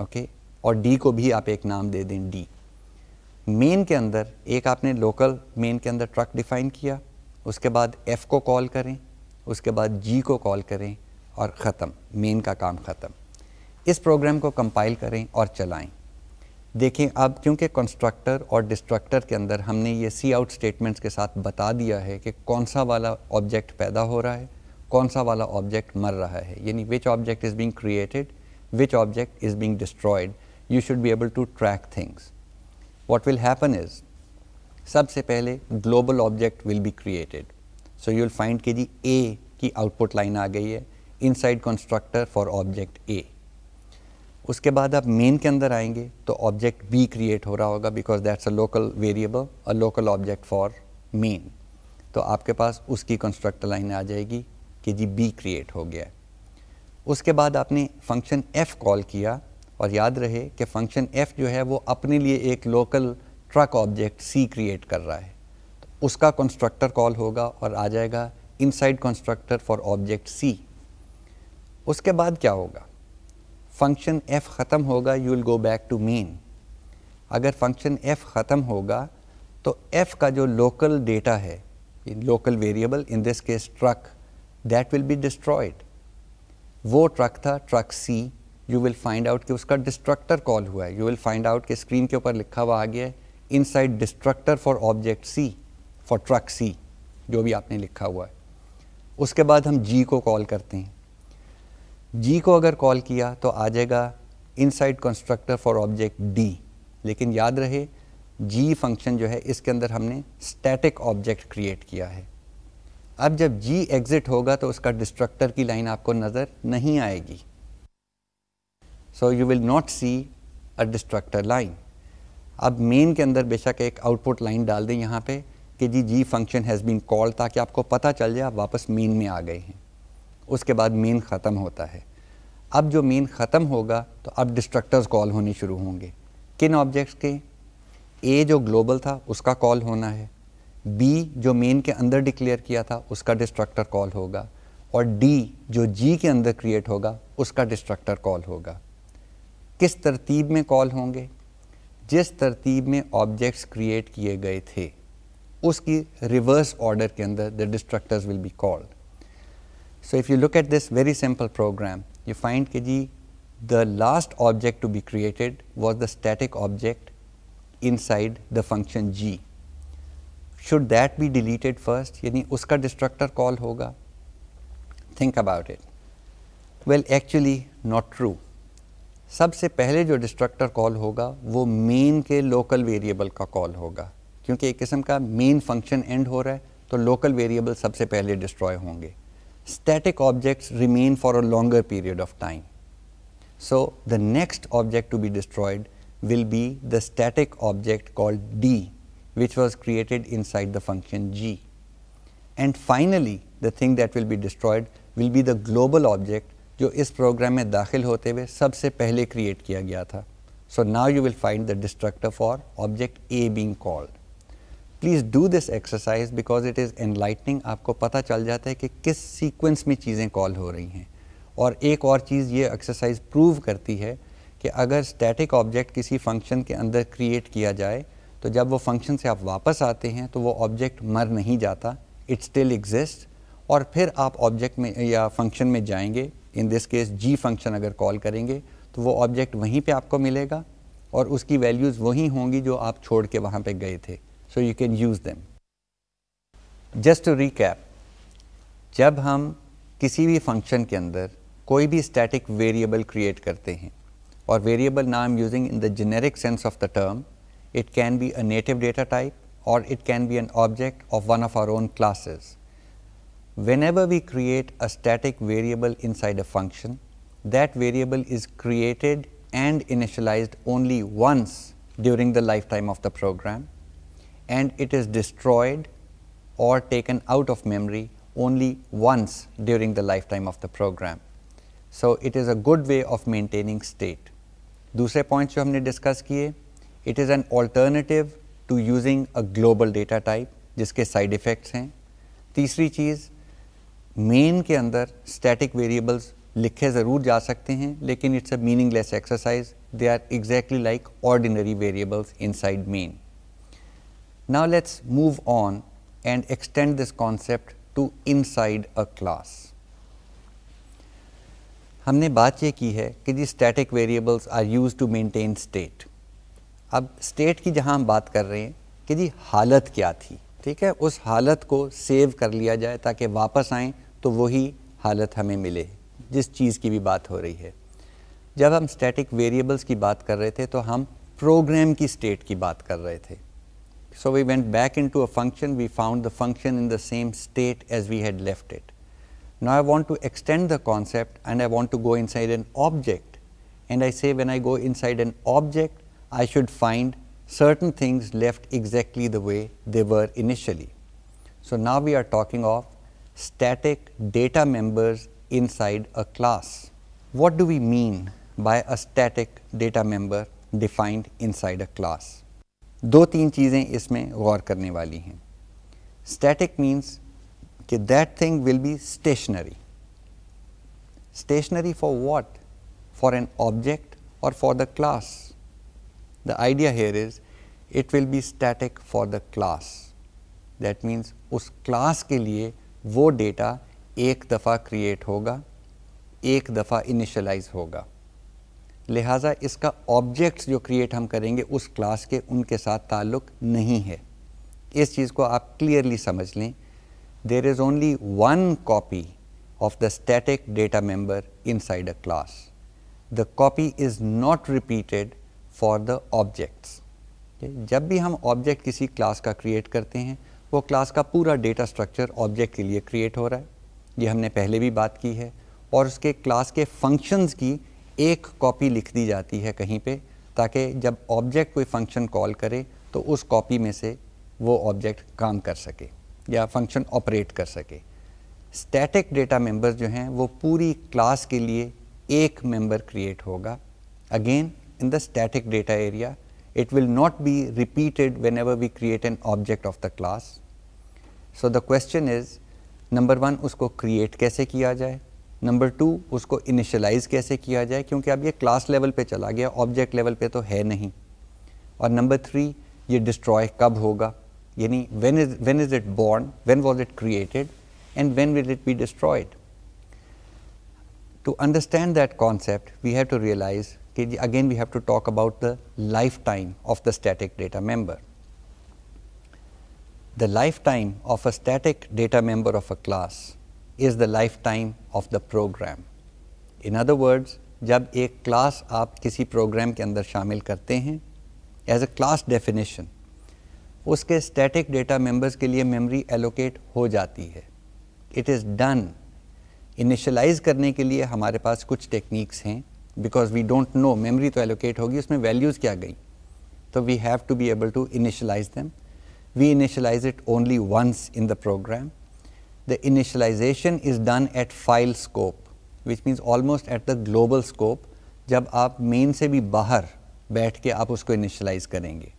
ओके और डी को भी आप एक नाम दे दें डी मेन के अंदर एक आपने लोकल मेन के अंदर ट्रक डिफाइन किया उसके बाद एफ को कॉल करें उसके बाद जी को कॉल करें और ख़त्म मेन का काम ख़त्म इस प्रोग्राम को कंपाइल करें और चलाएं देखें अब क्योंकि कंस्ट्रक्टर और डिस्ट्रक्टर के अंदर हमने ये सी आउट स्टेटमेंट्स के साथ बता दिया है कि कौन सा वाला ऑब्जेक्ट पैदा हो रहा है कौन सा वाला ऑब्जेक्ट मर रहा है यानी which object is being created which object is being destroyed you should be able to track things what will happen is सबसे पहले global object will be created so you will find के जी ए की आउटपुट लाइन आ गई है inside constructor for object A उसके बाद आप मेन के अंदर आएंगे तो ऑब्जेक्ट बी क्रिएट हो रहा होगा because that's a local variable a local object for main तो आपके पास उसकी कंस्ट्रक्टर लाइन आ जाएगी कि जी बी क्रिएट हो गया उसके बाद आपने फंक्शन एफ़ कॉल किया और याद रहे कि फंक्शन एफ़ जो है वो अपने लिए एक local truck object C create कर रहा है उसका कंस्ट्रक्टर कॉल होगा और आ जाएगा inside constructor for object C उसके बाद क्या होगा फंक्शन एफ ख़त्म होगा you will go back to main अगर फंक्शन एफ ख़त्म होगा तो एफ़ का जो लोकल डेटा है local variable in this case truck that will be destroyed वो ट्रक था truck C you will find out कि उसका डिस्ट्रक्टर कॉल हुआ है यू विल फाइंड आउट कि स्क्रीन के ऊपर लिखा हुआ आ गया है inside destructor for object C for truck C जो भी आपने लिखा हुआ है उसके बाद हम जी को कॉल करते हैं जी को अगर कॉल किया तो आ जाएगा inside constructor for object D लेकिन याद रहे जी फंक्शन जो है इसके अंदर हमने स्टैटिक ऑब्जेक्ट क्रिएट किया है अब जब जी एग्ज़िट होगा तो उसका डिस्ट्रक्टर की लाइन आपको नज़र नहीं आएगी so you will not see a destructor line अब मेन के अंदर बेशक एक आउटपुट लाइन डाल दें यहाँ पे कि जी G function has been call ताकि आपको पता चल जाए आप वापस मीन में आ गए हैं उसके बाद मीन ख़त्म होता है अब जो मीन ख़त्म होगा तो अब डिस्ट्रक्टर्स कॉल होने शुरू होंगे किन ऑब्जेक्ट्स के ए जो ग्लोबल था उसका कॉल होना है बी जो मेन के अंदर डिक्लेयर किया था उसका डिस्ट्रक्टर कॉल होगा और डी जो जी के अंदर क्रिएट होगा उसका डिस्ट्रक्टर कॉल होगा किस तरतीब में कॉल होंगे जिस तरतीब में ऑब्जेक्ट्स क्रिएट किए गए थे उसकी रिवर्स ऑर्डर के अंदर the destructors will be called so if you look at this very simple program you find के जी the last object to be created was the static object inside the function G should that be deleted first यानी उसका डिस्ट्रक्टर कॉल होगा think about it well actually not true सबसे पहले जो डिस्ट्रक्टर कॉल होगा वो मेन के लोकल वेरिएबल का कॉल होगा क्योंकि एक किस्म का मेन फंक्शन एंड हो रहा है तो लोकल वेरिएबल सबसे पहले डिस्ट्रॉय होंगे static objects remain for a longer period of time so the next object to be destroyed will be the static object called D which was created inside the function G and finally the thing that will be destroyed will be the global object जो इस प्रोग्राम में दाखिल होते हुए सबसे पहले क्रिएट किया गया था so now you will find the destructor for object A being called please do this exercise because it is enlightening आपको पता चल जाता है कि किस सीक्वेंस में चीज़ें कॉल हो रही हैं और एक और चीज़ ये एक्सरसाइज प्रूव करती है कि अगर स्टैटिक ऑब्जेक्ट किसी फंक्शन के अंदर क्रिएट किया जाए तो जब वो फंक्शन से आप वापस आते हैं तो वो ऑब्जेक्ट मर नहीं जाता इट स्टिल एग्जिस्ट और फिर आप ऑब्जेक्ट में या फंक्शन में जाएंगे in this case G function अगर कॉल करेंगे तो वो ऑब्जेक्ट वहीं पे आपको मिलेगा और उसकी वैल्यूज़ वही होंगी जो आप छोड़ के वहाँ पे गए थे so you can use them. Just to recap, जब हम किसी भी फंक्शन के अंदर कोई भी or variable, क्रिएट करते हैं और वेरिएबल नाम using in the generic sense it can be a native data type or it can be an object of one of our own classes. Whenever we create a static variable inside a function, that variable is created and initialized only once during the lifetime of the program and it is destroyed or taken out of memory only once during the lifetime of the program. So, it is a good way of maintaining state. Duse points jo humne discuss kiye, it is an alternative to using a global data type, jiske side effects hain. Teesri cheez, main ke andar static variables likhe zarur ja sakte hain, lekin it's a meaningless exercise. They are exactly like ordinary variables inside main. Now, let us move on and extend this concept to inside a class. हमने बात ये की है कि जी static variables are use to maintain state अब स्टेट की जहाँ हम बात कर रहे हैं कि जी हालत क्या थी ठीक है उस हालत को सेव कर लिया जाए ताकि वापस आए तो वही हालत हमें मिले जिस चीज़ की भी बात हो रही है जब हम स्टैटिक वेरिएबल्स की बात कर रहे थे तो हम प्रोग्राम की स्टेट की बात कर रहे थे So, we went back into a function, we found the function in the same state as we had left it. Now, I want to extend the concept and I want to go inside an object and I say when I go inside an object, I should find certain things left exactly the way they were initially. So, now we are talking of static data members inside a class. What do we mean by a static data member defined inside a class? दो तीन चीज़ें इसमें गौर करने वाली हैं स्टैटिक मीन्स कि that thing will be stationary stationary for what for an object और for the class the idea here is it will be static for the class that means उस क्लास के लिए वो डेटा एक दफ़ा क्रिएट होगा एक दफ़ा इनिशलाइज होगा लिहाजा इसका ऑब्जेक्ट्स जो क्रिएट हम करेंगे उस क्लास के उनके साथ ताल्लुक नहीं है इस चीज़ को आप क्लियरली समझ लें there is only one copy of the static data member inside a class the copy is not repeated for the objects जब भी हम ऑब्जेक्ट किसी क्लास का क्रिएट करते हैं वो क्लास का पूरा डेटा स्ट्रक्चर ऑब्जेक्ट के लिए क्रिएट हो रहा है ये हमने पहले भी बात की है और उसके क्लास के फंक्शंस की एक कॉपी लिख दी जाती है कहीं पे ताकि जब ऑब्जेक्ट कोई फंक्शन कॉल करे तो उस कॉपी में से वो ऑब्जेक्ट काम कर सके या फंक्शन ऑपरेट कर सके स्टैटिक डेटा मेंबर्स जो हैं वो पूरी क्लास के लिए एक मेंबर क्रिएट होगा again in the static data area it will not be repeated whenever we create an object of the class so the question is number one उसको क्रिएट कैसे किया जाए नंबर टू उसको इनिशलाइज़ कैसे किया जाए क्योंकि अब ये क्लास लेवल पे चला गया ऑब्जेक्ट लेवल पे तो है नहीं और नंबर थ्री ये डिस्ट्रॉय कब होगा यानी when is when is it born when was it created and when will it be destroyed to understand that concept we have to realise कि again we have to talk about the life time of the static data member the life time of a static data member of a class is the lifetime of the program. In other words, जब एक क्लास आप किसी प्रोग्राम के अंदर शामिल करते हैं एज अ क्लास डेफिनेशन उसके स्टैटिक डेटा मेंबर्स के लिए मेमोरी एलोकेट हो जाती है इट इज़ डन इनिशलाइज करने के लिए हमारे पास कुछ टेक्निक्स हैं because we don't know memory तो एलोकेट होगी उसमें वैल्यूज़ क्या गई तो we have to be able to initialise them we initialise it only once in the program the initialization is done at file scope, which means almost at the global scope, जब आप मेन से भी बाहर बैठ के आप उसको इनिशलाइज करेंगे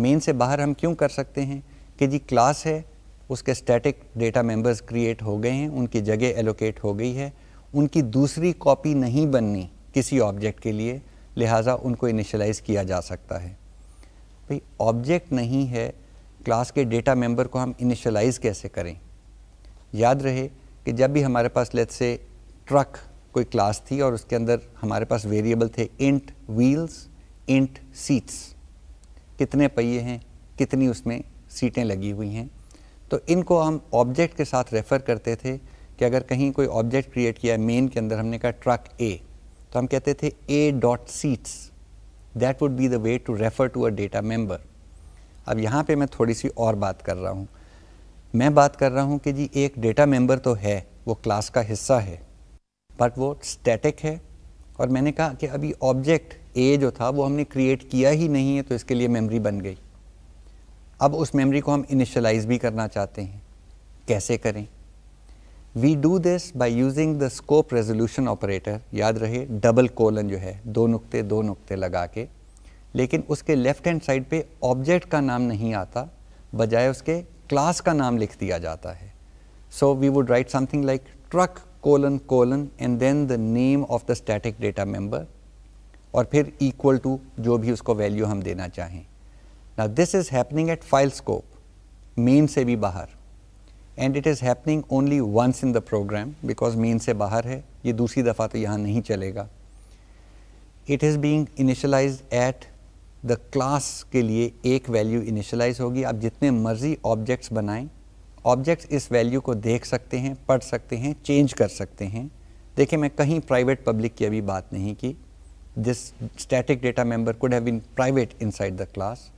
मेन से बाहर हम क्यों कर सकते हैं कि जी क्लास है उसके स्टैटिक डेटा मेंबर्स क्रिएट हो गए हैं उनकी जगह एलोकेट हो गई है उनकी दूसरी कॉपी नहीं बननी किसी ऑब्जेक्ट के लिए लिहाजा उनको इनिशलाइज किया जा सकता है भाई ऑब्जेक्ट नहीं है क्लास के डेटा मेंबर को हम इनिशलाइज कैसे करें याद रहे कि जब भी हमारे पास लेट से ट्रक कोई क्लास थी और उसके अंदर हमारे पास वेरिएबल थे इंट व्हील्स इंट सीट्स कितने पहिए हैं कितनी उसमें सीटें लगी हुई हैं तो इनको हम ऑब्जेक्ट के साथ रेफ़र करते थे कि अगर कहीं कोई ऑब्जेक्ट क्रिएट किया है मेन के अंदर हमने कहा ट्रक ए तो हम कहते थे A dot seats that would be the way to refer to a data member अब यहाँ पे मैं थोड़ी सी और बात कर रहा हूँ मैं बात कर रहा हूँ कि जी एक डेटा मेंबर तो है वो क्लास का हिस्सा है बट वो स्टैटिक है और मैंने कहा कि अभी ऑब्जेक्ट ए जो था वो हमने क्रिएट किया ही नहीं है तो इसके लिए मेमोरी बन गई अब उस मेमोरी को हम इनिशलाइज भी करना चाहते हैं कैसे करें we do this by using the scope resolution operator याद रहे डबल कोलन जो है दो नुक्ते दो नुक्ते लगा के लेकिन उसके लेफ्ट हैंड साइड पे ऑब्जेक्ट का नाम नहीं आता बजाय उसके क्लास का नाम लिख दिया जाता है so we would write something like truck colon colon and then the name of the static data member और फिर इक्वल टू जो भी उसको वैल्यू हम देना चाहें ना this is happening at file scope main से भी बाहर and it is happening only once in the program because main से बाहर है ये दूसरी दफ़ा तो यहाँ नहीं चलेगा it is being initialise at the class के लिए एक वैल्यू इनिशलाइज होगी आप जितने मर्जी ऑब्जेक्ट्स बनाएं ऑब्जेक्ट्स इस वैल्यू को देख सकते हैं पढ़ सकते हैं चेंज कर सकते हैं देखिए मैं कहीं प्राइवेट पब्लिक की अभी बात नहीं की this static data member could have been private inside the class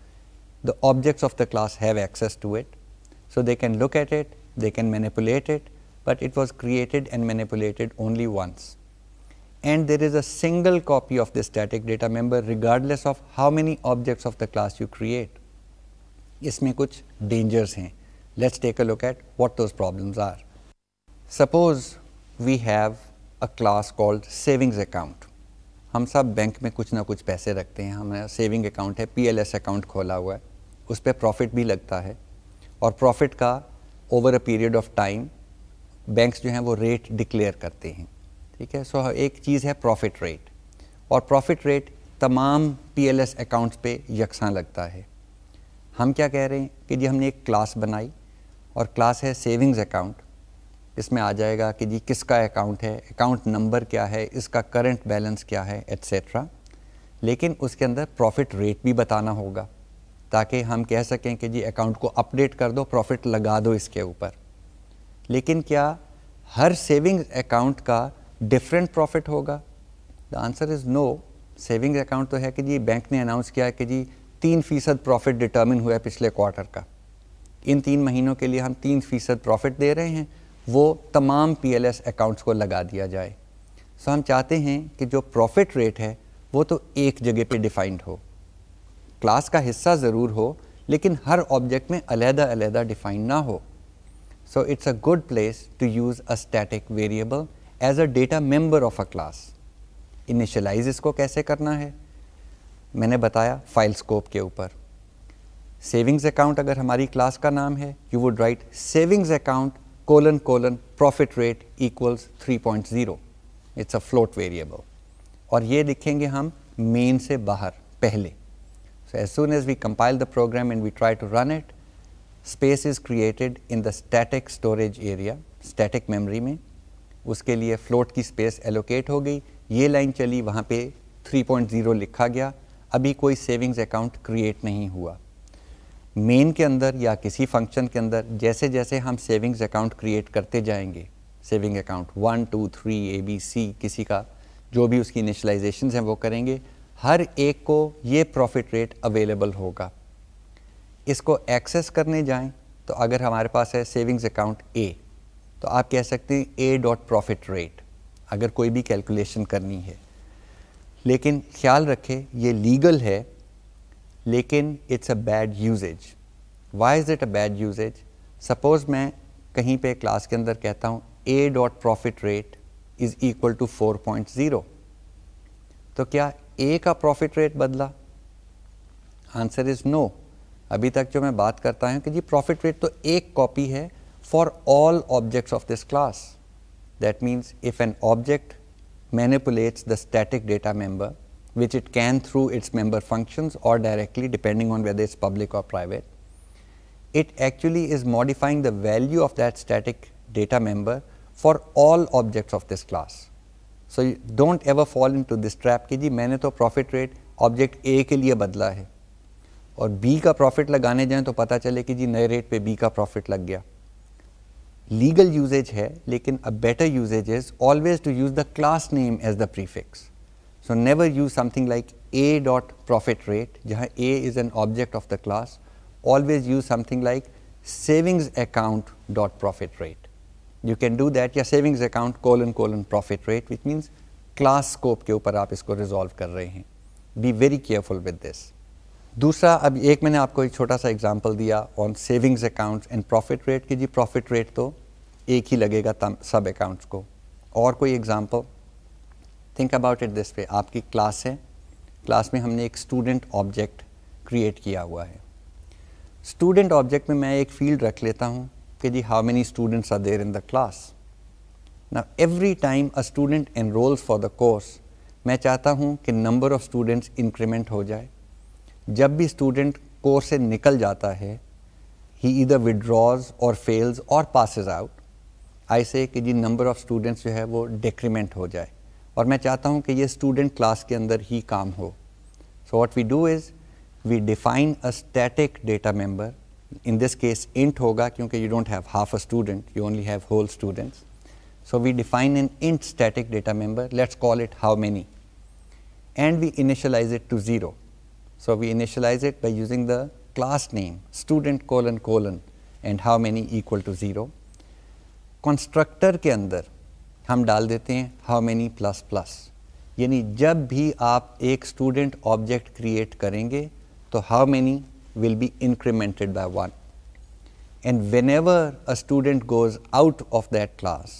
the objects of the class have access to it so they can look at it they can manipulate it but it was created and manipulated only once and there is a single copy of the static data member regardless of how many objects of the class you create. इसमें कुछ dangers हैं Let's take a look at what those problems are. Suppose we have a class called savings account. हम सब बैंक में कुछ na कुछ पैसे रखते हैं हमारा सेविंग अकाउंट है PLS अकाउंट खोला हुआ है उस पर प्रॉफिट भी लगता है और प्रॉफिट का over a period of time banks जो हैं वो रेट डिक्लेयर करते हैं ठीक है सो so, एक चीज़ है प्रॉफिट रेट और प्रॉफिट रेट तमाम पीएलएस अकाउंट्स पे यकसा लगता है हम क्या कह रहे हैं कि जी हमने एक क्लास बनाई और क्लास है सेविंग्स अकाउंट इसमें आ जाएगा कि जी किसका अकाउंट है अकाउंट नंबर क्या है इसका करंट बैलेंस क्या है एट्सट्रा लेकिन उसके अंदर प्रॉफिट रेट भी बताना होगा ताकि हम कह सकें कि जी अकाउंट को अपडेट कर दो प्रॉफिट लगा दो इसके ऊपर लेकिन क्या हर सेविंग्स अकाउंट का डिफरेंट प्रॉफिट होगा the answer is no saving account तो है कि जी बैंक ने अनाउंस किया है कि जी तीन फीसद प्रॉफिट डिटर्मिन हुआ है पिछले क्वार्टर का इन तीन महीनों के लिए हम तीन फीसद प्रॉफिट दे रहे हैं वो तमाम पी एल एस अकाउंट्स को लगा दिया जाए सो हम चाहते हैं कि जो प्रॉफिट रेट है वो तो एक जगह पे डिफाइंड हो क्लास का हिस्सा ज़रूर हो लेकिन हर ऑब्जेक्ट में अलहदा अलहदा डिफाइंड ना हो so it's a good place to use a static variable as a data member of a class. Initialize इसको कैसे करना है? मैंने बताया file scope के ऊपर. Savings account अगर हमारी class का नाम है, you would write savings account colon colon profit rate equals 3.0. It's a float variable. और ये लिखेंगे हम main से बाहर पहले. So as soon as we compile the program and we try to run it, space is created in the static storage area, static memory में. उसके लिए फ्लोट की स्पेस एलोकेट हो गई ये लाइन चली वहाँ पे 3.0 लिखा गया अभी कोई सेविंग्स अकाउंट क्रिएट नहीं हुआ मेन के अंदर या किसी फंक्शन के अंदर जैसे जैसे हम सेविंग्स अकाउंट क्रिएट करते जाएंगे saving account one two three A B C किसी का जो भी उसकी इनिशलाइजेशन हैं वो करेंगे हर एक को ये प्रॉफिट रेट अवेलेबल होगा इसको एक्सेस करने जाएं तो अगर हमारे पास है सेविंग्स अकाउंट ए तो आप कह सकते हैं ए डॉट प्रॉफिट रेट अगर कोई भी कैलकुलेशन करनी है लेकिन ख्याल रखें ये लीगल है लेकिन it's a bad usage why is it a bad usage suppose मैं कहीं पे क्लास के अंदर कहता हूँ A dot profit rate is equal to four point zero तो क्या ए का प्रॉफिट रेट बदला आंसर इज़ नो अभी तक जो मैं बात करता हूँ कि जी प्रॉफिट रेट तो एक कॉपी है for all objects of this class. That means, if an object manipulates the static data member, which it can through its member functions or directly depending on whether it is public or private, it actually is modifying the value of that static data member for all objects of this class. So, you don't ever fall into this trap कि जी मैंने तो profit rate object A के लिए बदला है और B का profit लगाने जाएं तो पता चले कि जी नए rate पे B का profit लग गया legal usage है लेकिन a better usage is always to use the class name as the prefix. So never use something like a dot profit rate जहाँ a is an object of the class always use something like savings account dot profit rate. You can do that या savings account colon colon profit rate which means class scope के ऊपर आप इसको resolve कर रहे हैं Be very careful with this. दूसरा अब एक मैंने आपको एक छोटा सा example दिया on savings account and profit rate की जी प्रॉफिट रेट तो एक ही लगेगा तम सब अकाउंट्स को और कोई example think about it this पे आपकी क्लास है क्लास में हमने एक स्टूडेंट ऑब्जेक्ट क्रिएट किया हुआ है स्टूडेंट ऑब्जेक्ट में मैं एक फील्ड रख लेता हूँ कि जी how many students are there in the class ना every time a student enrols for the course मैं चाहता हूँ कि नंबर ऑफ स्टूडेंट्स इंक्रीमेंट हो जाए जब भी स्टूडेंट कोर्स से निकल जाता है ही इधर विड्रॉज और फेल्स और passes out I say that the number of students जो have वो decrement. हो जाए और मैं चाहता हूँ student class. स्टूडेंट क्लास के अंदर So what we do is we define a static data member. in this case int hoga because you don't have half a student you only have whole students so we define an int static data member let's call it how many and we initialize it to 0 so we initialize it by using the class name student colon colon and how many equal to 0 constructor के अंदर हम डाल देते हैं हाउ मैनी प्लस प्लस यानी जब भी आप एक स्टूडेंट ऑब्जेक्ट क्रिएट करेंगे तो how many be incremented by one and whenever a student goes out of that class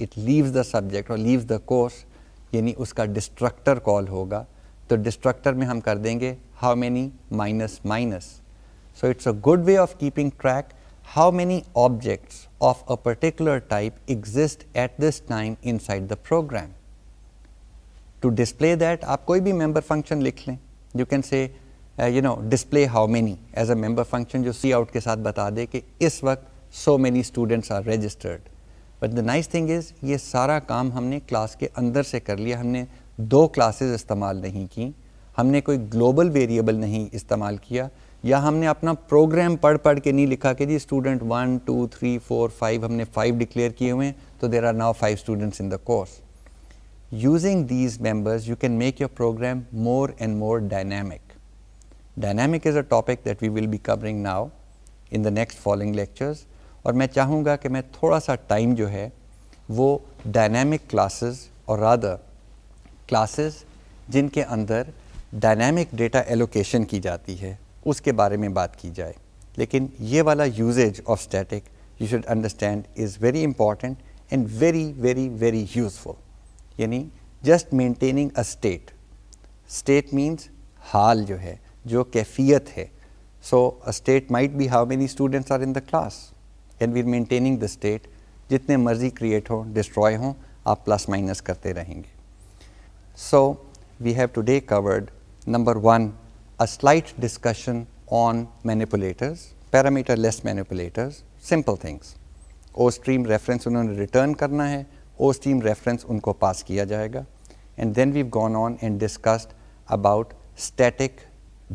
it leaves the subject और लीव्स द कोर्स यानी उसका डिस्ट्रक्टर कॉल होगा तो डिस्ट्रक्टर में हम कर देंगे how many minus minus so it's a good way of keeping track how many objects of a particular type exist at this time inside the program. To display that, aap koi bhi member function likh lein. You can say, uh, you know, display how many as a member function जो see out के साथ बता दे कि इस वक्त so many students are registered. But the nice thing is, ये sara kaam humne class ke andar se kar liya, humne do classes istamal nahi ki, humne koi global variable nahi istamal kiya, या हमने अपना प्रोग्राम पढ़ पढ़ के नहीं लिखा कि जी student one two three four five हमने फाइव डिक्लेयर किए हुए हैं तो there are now five students in the course using these members you can make your program more and more dynamic dynamic is a topic that we will be covering now in the next following lectures और मैं चाहूँगा कि मैं थोड़ा सा टाइम जो है वो डायनेमिक क्लासेस और रादर क्लासेस जिनके अंदर डायनेमिक डेटा एलोकेशन की जाती है उसके बारे में बात की जाए लेकिन ये वाला usages of static you should understand is very important and very very very useful यानी just maintaining a state state means हाल जो है जो कैफियत है so a state might be how many students are in the class and we maintaining the state जितने मर्जी क्रिएट हों डिस्ट्रॉय हों आप प्लस माइनस करते रहेंगे so we have today covered number one a slight discussion on manipulators, parameter-less manipulators, simple things. Ostream reference उन्होंने रिटर्न करना है ओ स्ट्रीम रेफरेंस उनको पास किया जाएगा and then we gone on and discussed about static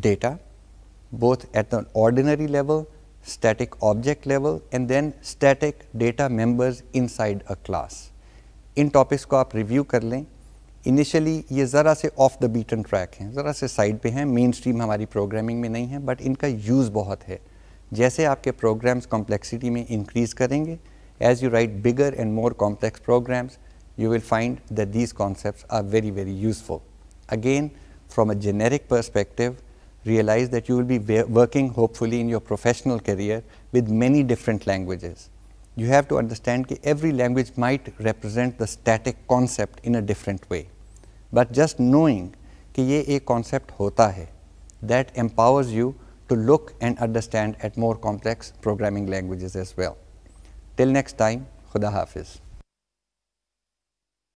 data both at the ordinary level, static object level, and then static data members inside a class. In topics को आप review kar लें इनिशियली ये ज़रा से ऑफ द बीटन ट्रैक हैं ज़रा से साइड पे हैं मेन स्ट्रीम हमारी प्रोग्रामिंग में नहीं है बट इनका यूज़ बहुत है जैसे आपके प्रोग्राम्स कॉम्प्लेक्सिटी में इंक्रीज करेंगे as you write bigger and more complex programs you will find that these concept are very very useful again from a generic perspective realise that you will be working hopefully in your professional career with many different languages you have to understand that every language might represent the static concept in a different way. But just knowing कि ये एक concept होता है that empowers you to look and understand at more complex programming languages as well. Till next time, Khuda Hafiz.